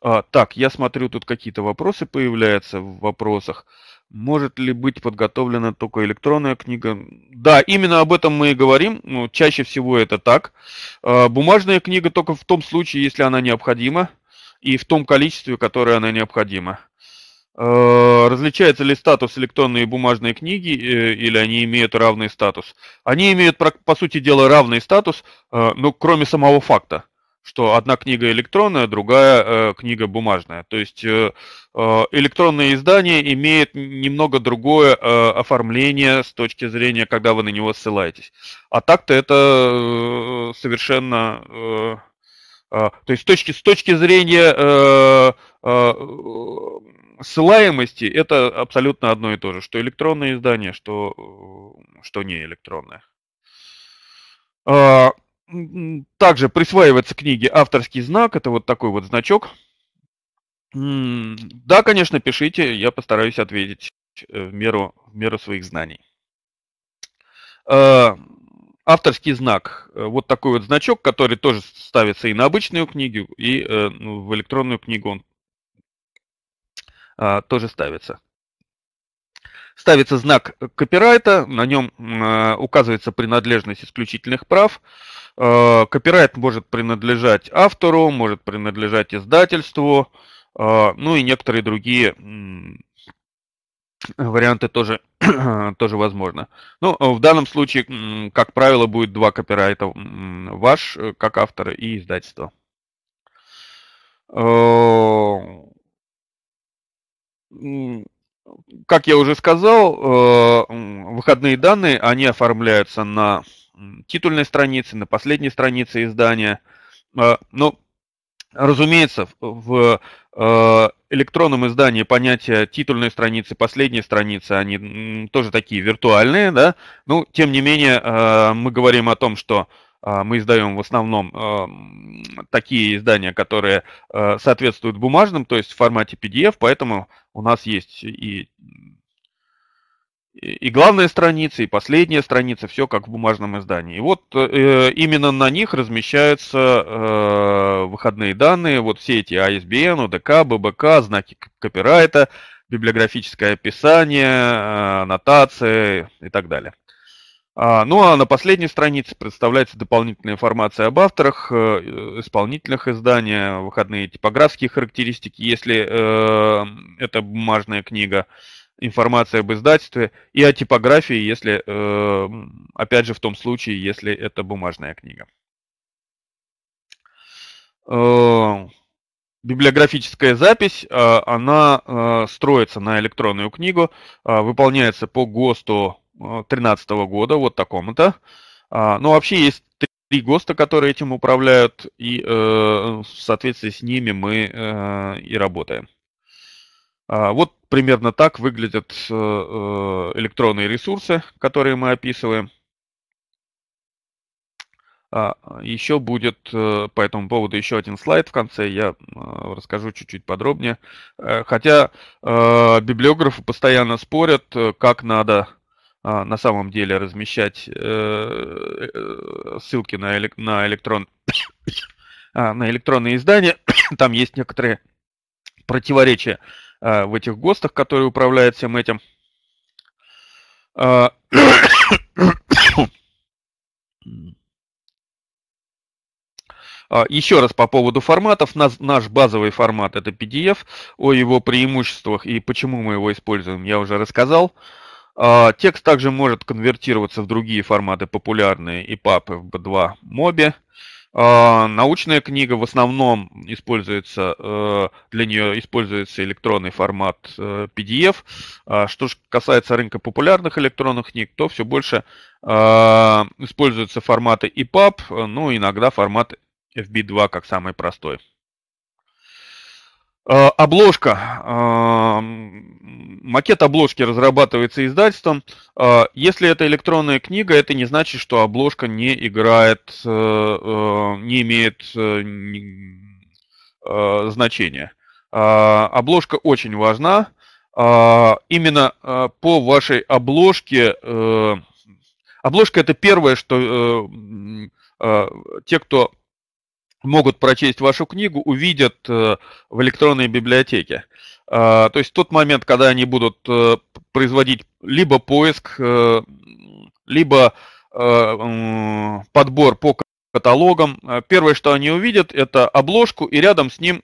А, так, я смотрю, тут какие-то вопросы появляются в вопросах. Может ли быть подготовлена только электронная книга? Да, именно об этом мы и говорим. Ну, чаще всего это так. А, бумажная книга только в том случае, если она необходима и в том количестве, которое она необходима. Э, различается ли статус электронные и бумажные книги, э, или они имеют равный статус? Они имеют, по сути дела, равный статус, э, но ну, кроме самого факта, что одна книга электронная, другая книга бумажная. То есть электронное издание имеет немного другое оформление с точки зрения, когда вы на него ссылаетесь. А так-то это совершенно... То есть с точки, с точки зрения ссылаемости это абсолютно одно и то же, что электронное издание, что, э, что не электронное. А, также присваивается книге авторский знак, это вот такой вот значок. Да, конечно, пишите, я постараюсь ответить э, в меру, в меру своих знаний. А, авторский знак, э, вот такой вот значок, который тоже ставится и на обычную книгу, и ну, в электронную книгу он а, тоже ставится. Ставится знак копирайта, на нем а, указывается принадлежность исключительных прав. Э, копирайт может принадлежать автору, может принадлежать издательству, ну и некоторые другие варианты тоже, [clears throat] тоже возможно. Ну, в данном случае, как правило, будет два копирайта, ваш э, как автор и издательство как я уже сказал, э, выходные данные, они оформляются на титульной странице, на последней странице издания. Э, но, разумеется, в э, электронном издании понятия титульной страницы, последней страницы, они тоже такие виртуальные, да, Ну, тем не менее мы говорим о том, что а, мы издаем в основном а, такие издания, которые а, соответствуют бумажным, то есть в формате PDF, поэтому у нас есть и и главная страница, и последняя страница, все как в бумажном издании. И вот э, именно на них размещаются э, выходные данные, вот все эти ISBN, УДК, ББК, знаки копирайта, библиографическое описание, э, аннотации и так далее. А, ну а на последней странице представляется дополнительная информация об авторах, э, э, исполнительных издания, выходные типографские характеристики, если э, это бумажная книга, информация об издательстве и о типографии, если, э, опять же, в том случае, если это бумажная книга. Э, библиографическая запись, она строится на электронную книгу, выполняется по ГОСТу 2013 э, года, вот таком то а, Но ну, вообще есть три ГОСТа, которые этим управляют, и э, в соответствии с ними мы э, и работаем. А, вот примерно так выглядят электронные ресурсы, которые мы описываем. А, еще будет по этому поводу еще один слайд в конце, я расскажу чуть-чуть подробнее. Хотя библиографы постоянно спорят, как надо а, на самом деле размещать э, э, ссылки на, эле, на, электрон, [coughs] а, на электронные издания. [coughs] Там есть некоторые противоречия а, в этих ГОСТах, которые управляют всем этим. [coughs] Еще раз по поводу форматов. Наш базовый формат это PDF. О его преимуществах и почему мы его используем я уже рассказал. А, текст также может конвертироваться в другие форматы популярные EPUB, FB2, MOBI. Научная книга в основном используется, э, для нее используется электронный формат PDF. Э, а, что же касается рынка популярных электронных книг, то все больше а, используются форматы EPUB, э, ну иногда формат FB2 как самый простой. Э, обложка. Эм, макет обложки разрабатывается издательством. Э, если это электронная книга, это не значит, что обложка не играет, э, не имеет значения. Обложка очень важна. Именно по вашей обложке... Обложка это первое, что те, кто могут прочесть вашу книгу, увидят э, в электронной библиотеке. А, то есть тот момент, когда они будут э, производить либо поиск, э, либо подбор по каталогам, первое, что они увидят, это обложку и рядом с ним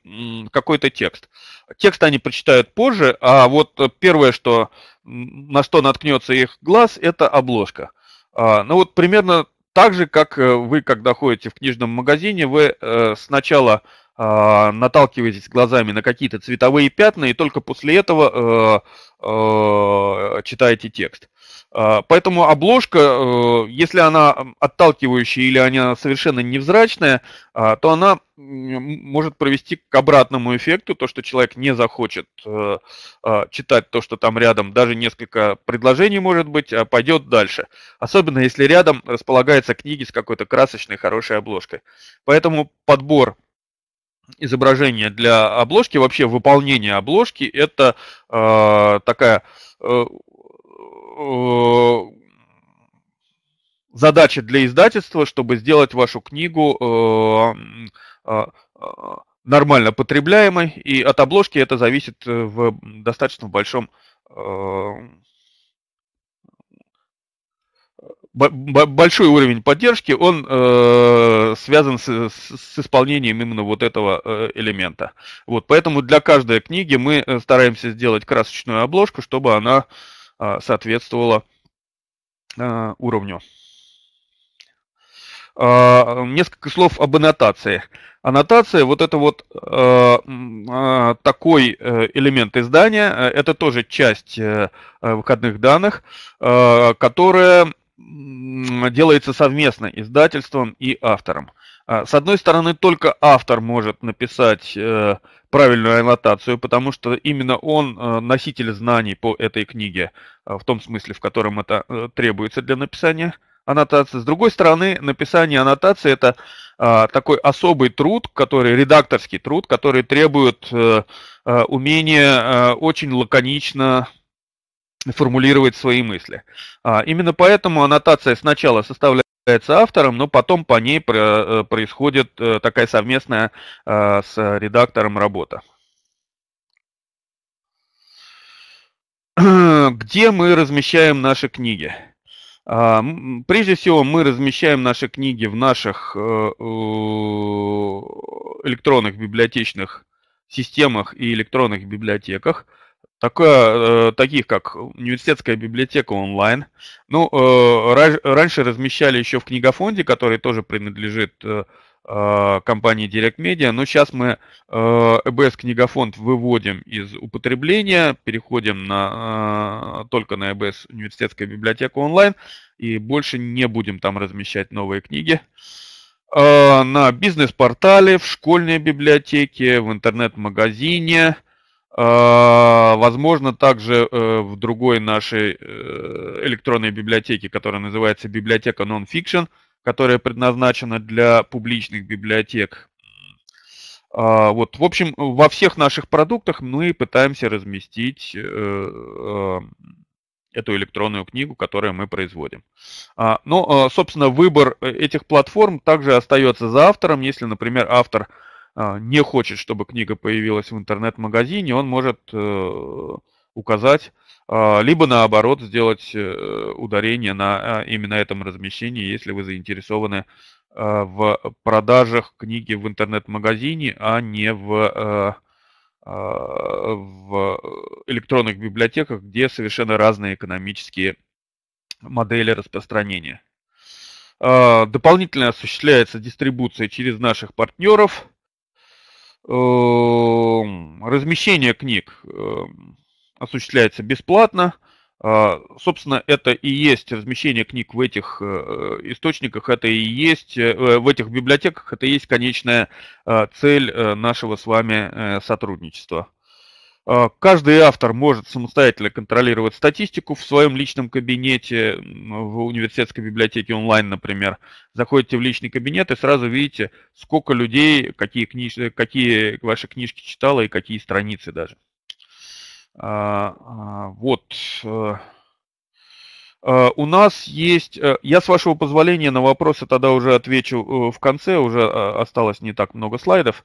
какой-то текст. Текст они прочитают позже, а вот первое, что, на что наткнется их глаз, это обложка. А, ну вот примерно так же, как э, вы, когда ходите в книжном магазине, вы э, сначала а, наталкиваетесь глазами на какие-то цветовые пятна, и только после этого э, читаете текст. А, поэтому обложка, э, если она отталкивающая или она совершенно невзрачная, а, то она может привести к обратному эффекту, то, что человек не захочет э, а, читать то, что там рядом, даже несколько предложений, может быть, а пойдет дальше. Особенно, если рядом располагаются книги с какой-то красочной, хорошей обложкой. Поэтому подбор изображения для обложки, вообще выполнение обложки, это такая э, Э, задача для издательства, чтобы сделать вашу книгу э, э, нормально потребляемой, и от обложки это зависит в достаточно большом большой уровень поддержки, он э, связан с, с исполнением именно вот этого э, элемента. Вот, поэтому для каждой книги мы стараемся сделать красочную обложку, чтобы она э, а, соответствовало а, уровню. А, несколько слов об аннотации. Аннотация, вот это вот такой э, элемент издания, это тоже часть э, выходных данных, которая делается совместно издательством и автором. А, с одной стороны, только автор может написать э, правильную аннотацию, потому что именно он э, носитель знаний по этой книге, э, в том смысле, в котором это требуется для написания аннотации. С другой стороны, написание аннотации – это а, такой особый труд, который редакторский труд, который требует умения очень лаконично формулировать свои мысли. А, именно поэтому аннотация сначала составляет является автором, но потом по ней э, происходит э, такая совместная э, с редактором работа. [clears throat] Где мы размещаем наши книги? А, прежде всего, мы размещаем наши книги в наших электронных библиотечных системах и электронных библиотеках – такое, э, таких как университетская библиотека онлайн. Ну, э, ра- раньше размещали еще в книгофонде, который тоже принадлежит э, э компании Direct Media, но сейчас мы EBS э, книгофонд выводим из употребления, переходим на, э, только на EBS университетская библиотека онлайн и больше не будем там размещать новые книги на бизнес-портале, в школьной библиотеке, в интернет-магазине – а, возможно, также э, в другой нашей э, электронной библиотеке, которая называется библиотека Nonfiction, которая предназначена для публичных библиотек. А, вот, в общем, во всех наших продуктах мы пытаемся разместить э, а, эту электронную книгу, которую мы производим. Но, собственно, выбор этих платформ также остается за автором. Если, например, автор а, не хочет, чтобы книга появилась в интернет-магазине, он может э, указать, а, либо наоборот сделать э, ударение на э, именно этом размещении, если вы заинтересованы а, в продажах книги в интернет-магазине, а не в, в электронных библиотеках, где совершенно разные экономические модели распространения. Дополнительно осуществляется дистрибуция через наших партнеров – Эм, размещение книг эм, осуществляется бесплатно. А, собственно, это и есть размещение книг в этих э, источниках, это и есть, э, э, в этих библиотеках, это и есть конечная цель нашего с вами сотрудничества. А, каждый автор может самостоятельно контролировать статистику в своем личном кабинете, в университетской библиотеке онлайн, например. Заходите в личный кабинет и сразу видите, сколько людей, какие, книж... какие ваши книжки читало и какие страницы даже. А, а, вот. Э. У нас есть... Э, я, с вашего позволения, на вопросы тогда уже отвечу э, в конце, уже осталось не так много слайдов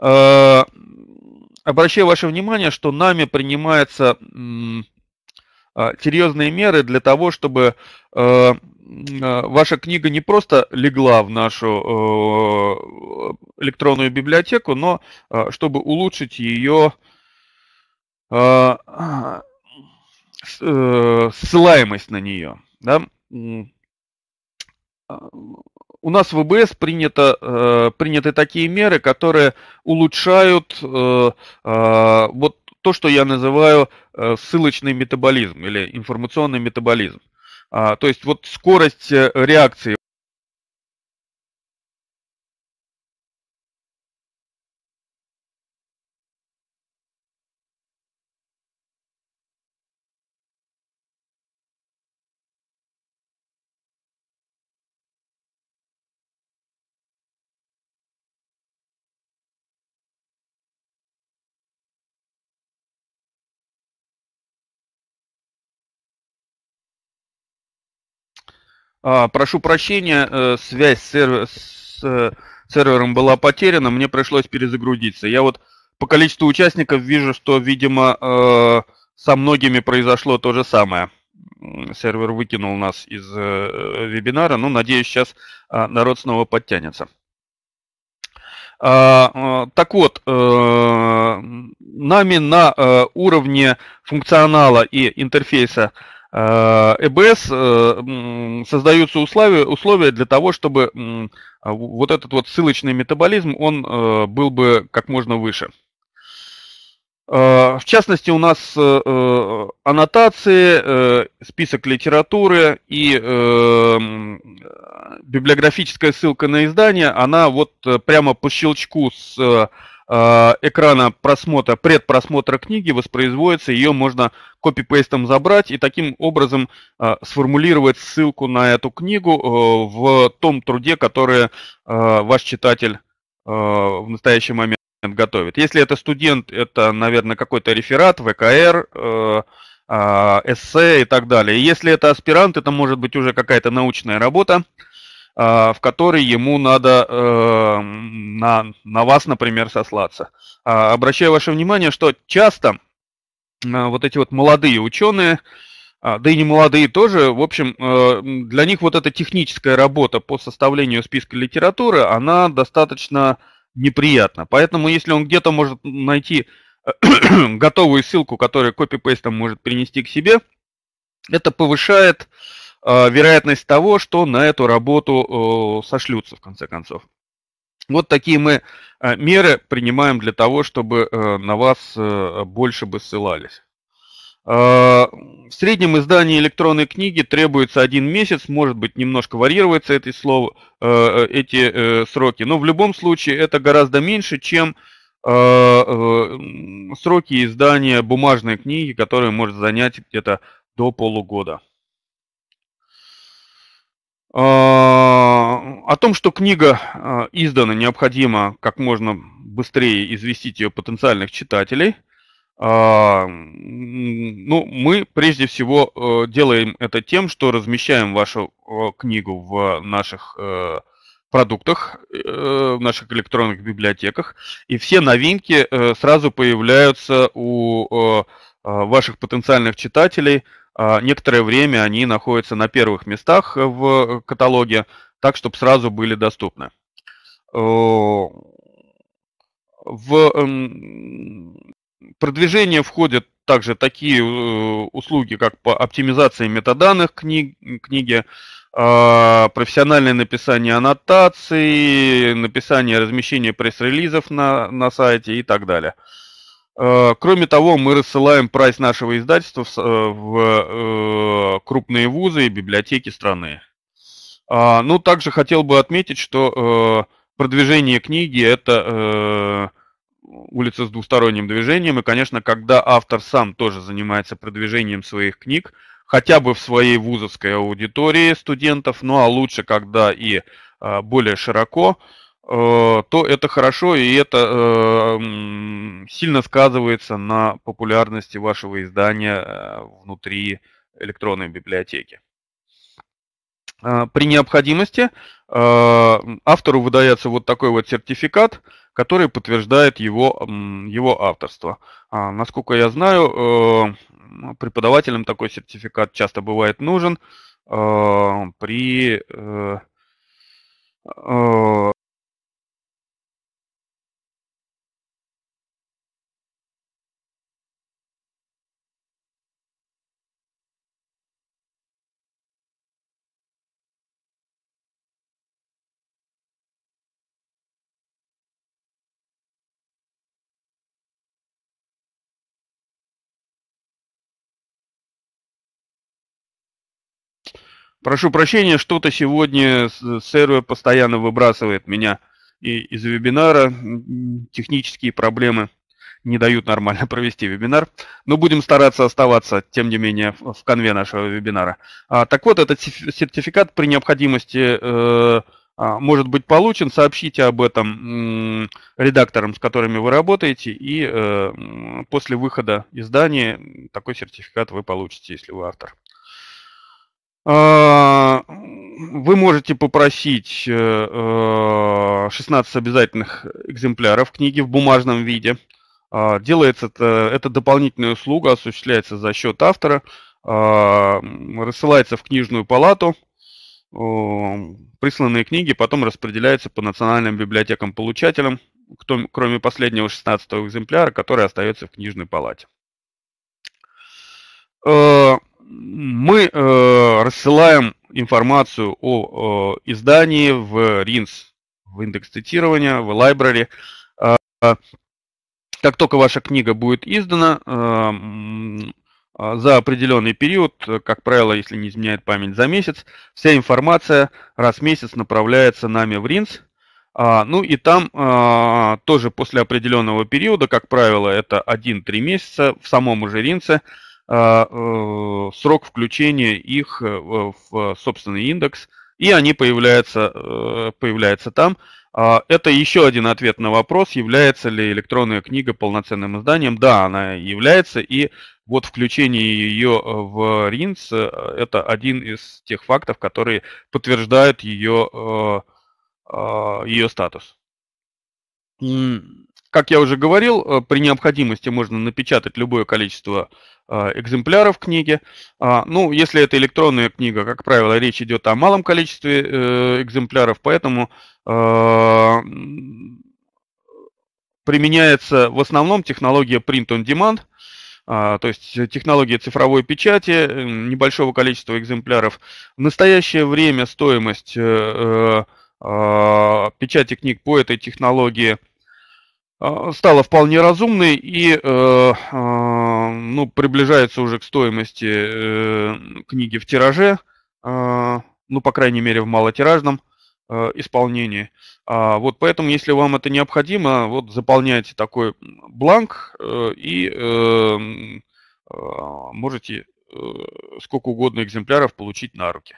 Э, обращаю ваше внимание, что нами принимаются а, серьезные меры для того, чтобы э, а, ваша книга не просто легла в нашу э, электронную библиотеку, но а, чтобы улучшить ее ссылаемость на нее. Да? у нас в ВБС принято, э, приняты такие меры, которые улучшают э, э, вот то, что я называю э, ссылочный метаболизм или информационный метаболизм. А, то есть вот скорость э, реакции А, прошу прощения, э, связь с, сервер, с э, сервером была потеряна, мне пришлось перезагрузиться. Я вот по количеству участников вижу, что, видимо, э, со многими произошло то же самое. Сервер выкинул нас из вебинара, но ну, надеюсь, сейчас а, народ снова подтянется. А, так вот, нами на уровне функционала и интерфейса Э, ЭБС э, создаются условия, условия для того, чтобы а, вот этот вот ссылочный метаболизм, он э, был бы как можно выше. В частности, у нас аннотации, список литературы и библиографическая ссылка на издание, она вот прямо по щелчку с Э, экрана просмотра, предпросмотра книги воспроизводится, ее можно копипейстом забрать и таким образом э, сформулировать ссылку на эту книгу э, в том труде, который э, ваш читатель э, в настоящий момент готовит. Если это студент, это, наверное, какой-то реферат, ВКР, э, а, эссе и так далее. Если это аспирант, это может быть уже какая-то научная работа, Э, в которой ему надо э, на, на вас, например, сослаться. А, обращаю ваше внимание, что часто э, вот эти вот молодые ученые, а, да и не молодые тоже, в общем, для них вот эта техническая работа по составлению списка литературы, она достаточно неприятна. Поэтому если он где-то может найти [coughs] готовую ссылку, которую копипейстом может принести к себе, это повышает э, а, вероятность того, что на эту работу сошлются, в конце концов. Вот такие мы а, меры принимаем для того, чтобы э, на вас э, больше бы ссылались. А, в среднем издании электронной книги требуется один месяц, может быть, немножко варьируется э, эти, слова, эти сроки, но в любом случае это гораздо меньше, чем сроки издания бумажной книги, которые может занять где-то до полугода. А, о том, что книга э, издана, необходимо как можно быстрее известить ее потенциальных читателей. А, ну, мы прежде всего э, делаем это тем, что размещаем вашу э, книгу в наших продуктах, в наших электронных библиотеках, и все новинки сразу появляются у ваших потенциальных читателей – а, некоторое время они находятся на первых местах э, в э, каталоге, так, чтобы сразу были доступны. В эм, продвижение входят также такие э, услуги, как по оптимизации метаданных книг, книги, а, профессиональное написание аннотаций, написание размещение пресс-релизов на, на сайте и так далее. Э, кроме того, мы рассылаем прайс нашего издательства в э, э, крупные вузы и библиотеки страны. А, ну, также хотел бы отметить, что продвижение книги – это улица с двусторонним движением, и, конечно, когда автор сам тоже занимается продвижением своих книг, хотя бы в своей вузовской аудитории студентов, ну а лучше, когда и более широко – Э, то это хорошо, и это э, сильно сказывается на популярности вашего издания э, внутри электронной библиотеки. При необходимости автору выдается вот такой вот сертификат, который подтверждает его, его авторство. А, насколько я знаю, преподавателям такой сертификат часто бывает нужен при Прошу прощения, что-то сегодня сервер постоянно выбрасывает меня из вебинара. Технические проблемы не дают нормально [laughs] провести вебинар. Но будем стараться оставаться, тем не менее, в конве нашего вебинара. А, так вот, этот сертификат при необходимости э, а, может быть получен. Сообщите об этом редакторам, с которыми вы работаете, и э, после выхода издания такой сертификат вы получите, если вы автор. А, вы можете попросить 16 э, э, обязательных экземпляров книги в бумажном виде. А, делается это, это дополнительная услуга, осуществляется за счет автора, а, рассылается в книжную палату. Присланные книги потом распределяются по национальным библиотекам-получателям, кроме последнего 16 экземпляра, который остается в книжной палате. Э, мы э, рассылаем информацию о э, издании в RINS, в индекс цитирования, в library. Э, а, а, как только ваша книга будет издана, э, а, за определенный период, как правило, если не изменяет память, за месяц, вся информация раз в месяц направляется нами в RINS. А, ну и там а, тоже после определенного периода, как правило, это 1-3 месяца в самом уже Ринце, Э, э, срок включения их э, в собственный индекс, и они появляются, появляются там. А, это еще один ответ на вопрос, является ли электронная книга полноценным изданием. Да, она является, и вот включение ее в РИНС – это один из тех фактов, которые подтверждают ее, ее статус. Как я уже говорил, э, при необходимости можно напечатать любое количество э, экземпляров книги. А, ну, если это электронная книга, как правило, речь идет о малом количестве э, экземпляров, поэтому применяется в основном технология Print on Demand, а, то есть технология цифровой печати, небольшого количества экземпляров. В настоящее время стоимость а, печати книг по этой технологии – а, стала вполне разумной и э, а, ну, приближается уже к стоимости э, книги в тираже, а, ну, по крайней мере, в малотиражном э, исполнении. вот поэтому, если вам это необходимо, вот заполняйте такой бланк и можете сколько угодно экземпляров получить на руки.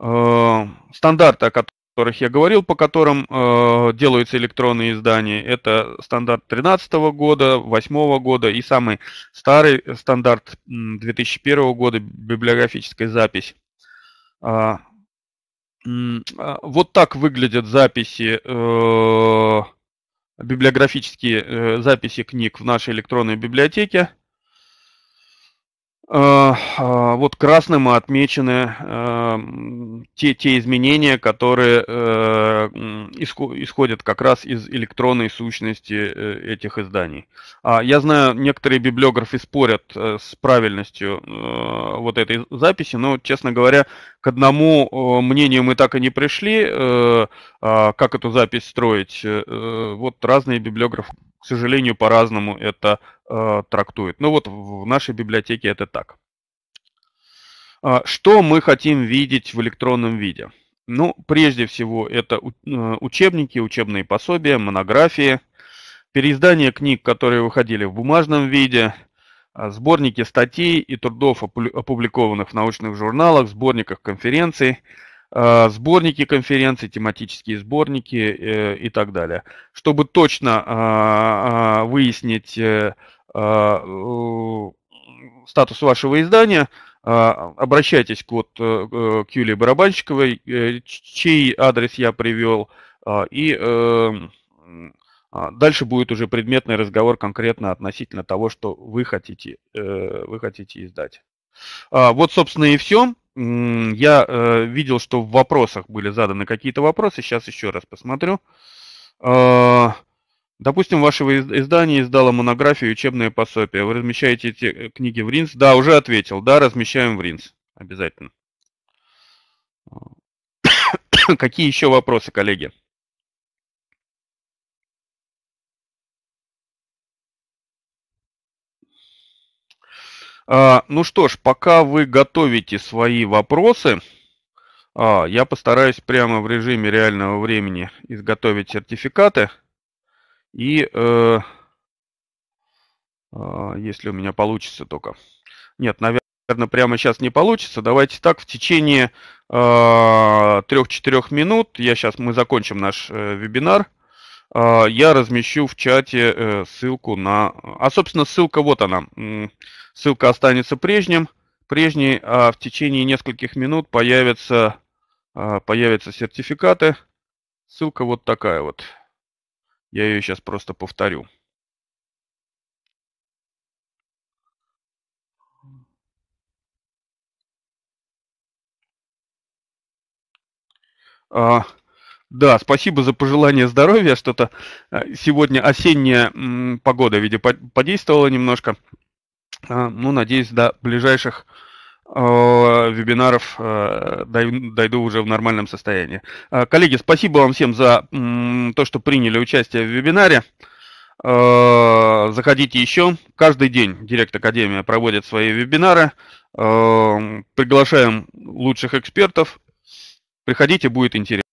Э, стандарты, о которых которых я говорил, по которым э, делаются электронные издания. Это стандарт 2013 года, 2008 года и самый старый стандарт 2001 года, библиографическая запись. А, а, вот так выглядят записи, э, библиографические э, записи книг в нашей электронной библиотеке. Э, а, вот красным отмечены э, те, те изменения, которые э, исходят как раз из электронной сущности этих изданий. А я знаю, некоторые библиографы спорят с правильностью вот этой записи, но, честно говоря, к одному мнению мы так и не пришли, а как эту запись строить. Вот разные библиографы к сожалению, по-разному это э, трактует. Но ну вот в нашей библиотеке это так. А, что мы хотим видеть в электронном виде? Ну, прежде всего, это э, учебники, учебные пособия, монографии, переиздание книг, которые выходили в бумажном виде, а, сборники статей и трудов, опубликованных в научных журналах, сборниках конференций – Э, сборники конференций, тематические сборники э, и так далее. Чтобы точно а, а, выяснить э, а, статус вашего издания, обращайтесь к, вот, к Юлии Барабанщиковой, чей адрес я привел, и эм, дальше будет уже предметный разговор конкретно относительно того, что вы хотите, вы хотите издать. Вот, собственно, и все. Я э, видел, что в вопросах были заданы какие-то вопросы. Сейчас еще раз посмотрю. Э, допустим, ваше издание издало монографию «Учебное пособие». Вы размещаете эти книги в РИНС? Да, уже ответил. Да, размещаем в РИНС. Обязательно. А, [coughs] какие еще вопросы, коллеги? А, ну что ж, пока вы готовите свои вопросы, а, я постараюсь прямо в режиме реального времени изготовить сертификаты. И э, а, если у меня получится только. Нет, наверное, прямо сейчас не получится. Давайте так, в течение 3-4 минут, я сейчас, мы закончим наш э, вебинар. А, я размещу в чате э, ссылку на... А, собственно, ссылка вот она. Ссылка останется прежним. Прежний, а в течение нескольких минут появятся, а, появятся сертификаты. Ссылка вот такая вот. Я ее сейчас просто повторю. А, да, спасибо за пожелание здоровья. Что-то э, сегодня осенняя погода, видимо, подействовала немножко. Э, ну, надеюсь, до ближайших э, вебинаров дойду уже в нормальном состоянии. Коллеги, спасибо вам всем за то, что приняли участие в вебинаре. Заходите еще. Каждый день Директ Академия проводит свои вебинары. Приглашаем лучших экспертов. Приходите, будет интересно.